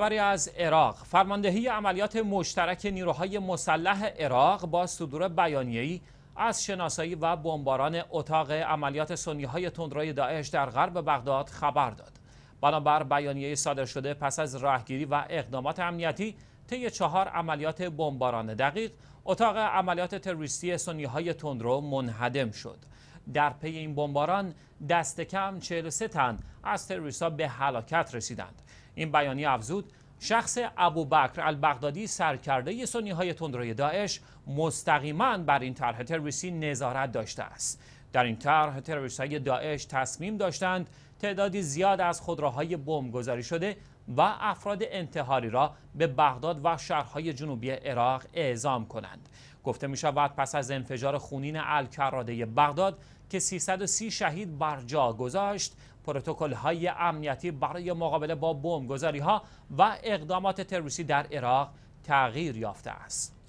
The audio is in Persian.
خبری از عراق فرماندهی عملیات مشترک نیروهای مسلح عراق با صدور بیانیه‌ای از شناسایی و بمباران اتاق عملیات سنی های تندروی داعش در غرب بغداد خبر داد بنابر بیانیه صادر شده پس از راهگیری و اقدامات امنیتی طی چهار عملیات بمباران دقیق اتاق عملیات تروریستی سنی های تندرو منهدم شد در پی این بمباران دست کم 43 تن از تروریستها به هلاکت رسیدند این بیانیه افزود شخص ابوبکر البغدادی سرکرده سنی های تندروی داعش مستقیما بر این طرح تروریستی نظارت داشته است در این طرح تروریست‌های داعش تصمیم داشتند تعدادی زیاد از خودروهای بمبگذاری شده و افراد انتحاری را به بغداد و شهرهای جنوبی عراق اعزام کنند گفته می شود پس از انفجار خونین الکراده بغداد که 330 شهید بر جا گذاشت پروتکل های امنیتی برای مقابله با بمبگذاری ها و اقدامات تروریستی در عراق تغییر یافته است